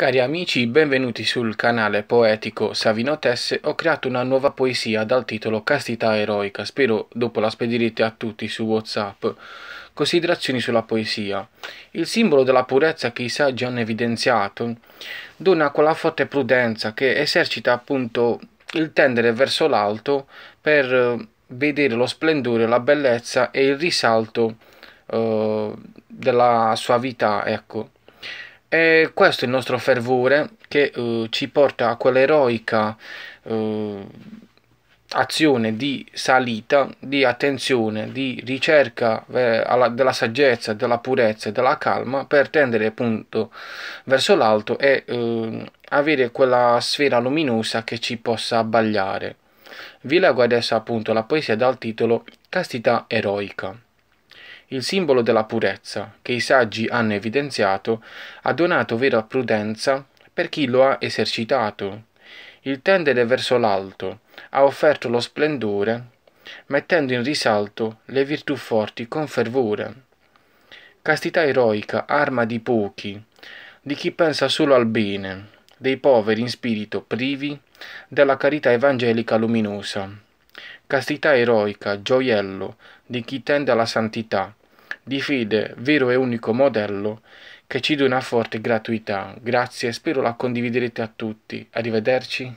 Cari amici, benvenuti sul canale poetico Savino Tesse. Ho creato una nuova poesia dal titolo Castità eroica. Spero dopo la spedirete a tutti su WhatsApp. Considerazioni sulla poesia. Il simbolo della purezza che i saggi hanno evidenziato dona quella forte prudenza che esercita appunto il tendere verso l'alto per eh, vedere lo splendore, la bellezza e il risalto eh, della suavità, ecco. E questo è il nostro fervore che eh, ci porta a quell'eroica eh, azione di salita, di attenzione, di ricerca eh, alla, della saggezza, della purezza e della calma per tendere appunto verso l'alto e eh, avere quella sfera luminosa che ci possa abbagliare. Vi leggo adesso appunto la poesia dal titolo Castità eroica il simbolo della purezza che i saggi hanno evidenziato, ha donato vera prudenza per chi lo ha esercitato. Il tendere verso l'alto ha offerto lo splendore, mettendo in risalto le virtù forti con fervore. Castità eroica, arma di pochi, di chi pensa solo al bene, dei poveri in spirito privi della carità evangelica luminosa. Castità eroica, gioiello di chi tende alla santità, di fede, vero e unico modello che ci dà una forte gratuità. Grazie, e spero la condividerete a tutti. Arrivederci.